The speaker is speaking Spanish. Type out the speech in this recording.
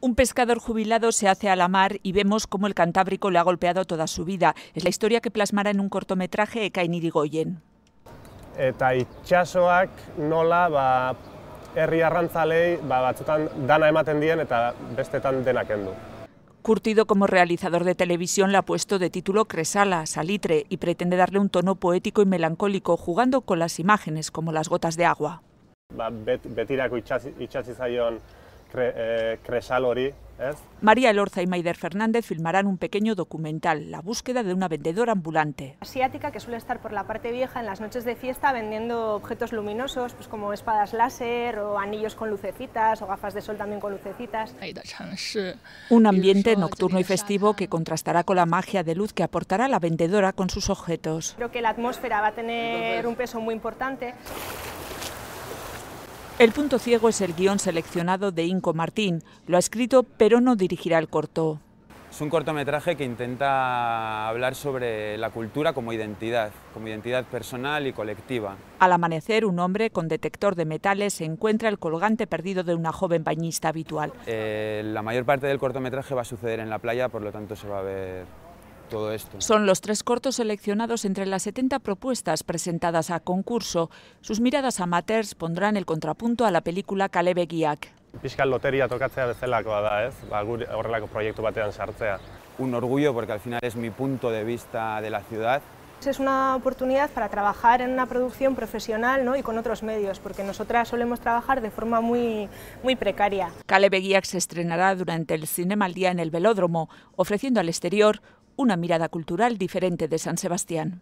Un pescador jubilado se hace a la mar y vemos cómo el Cantábrico le ha golpeado toda su vida. Es la historia que plasmará en un cortometraje Ekain Irigoyen. Curtido como realizador de televisión, le ha puesto de título Cresala, Salitre, y pretende darle un tono poético y melancólico, jugando con las imágenes, como las gotas de agua. Eh, ¿eh? María Elorza y Maider Fernández filmarán un pequeño documental, La búsqueda de una vendedora ambulante. Asiática que suele estar por la parte vieja en las noches de fiesta vendiendo objetos luminosos, pues como espadas láser o anillos con lucecitas o gafas de sol también con lucecitas. Un ambiente nocturno y festivo que contrastará con la magia de luz que aportará la vendedora con sus objetos. Creo que la atmósfera va a tener un peso muy importante. El punto ciego es el guión seleccionado de Inco Martín. Lo ha escrito, pero no dirigirá el corto. Es un cortometraje que intenta hablar sobre la cultura como identidad, como identidad personal y colectiva. Al amanecer, un hombre con detector de metales encuentra el colgante perdido de una joven bañista habitual. Eh, la mayor parte del cortometraje va a suceder en la playa, por lo tanto se va a ver son los tres cortos seleccionados entre las 70 propuestas presentadas a concurso. Sus miradas amateurs pondrán el contrapunto a la película Kalebegiak. Piscal lotería tocatzea bezalakoa da, Un orgullo porque al final es mi punto de vista de la ciudad es una oportunidad para trabajar en una producción profesional y con otros medios, porque nosotras solemos trabajar de forma muy, muy precaria. Caleb Guillac se estrenará durante el Cinema al Día en el Velódromo, ofreciendo al exterior una mirada cultural diferente de San Sebastián.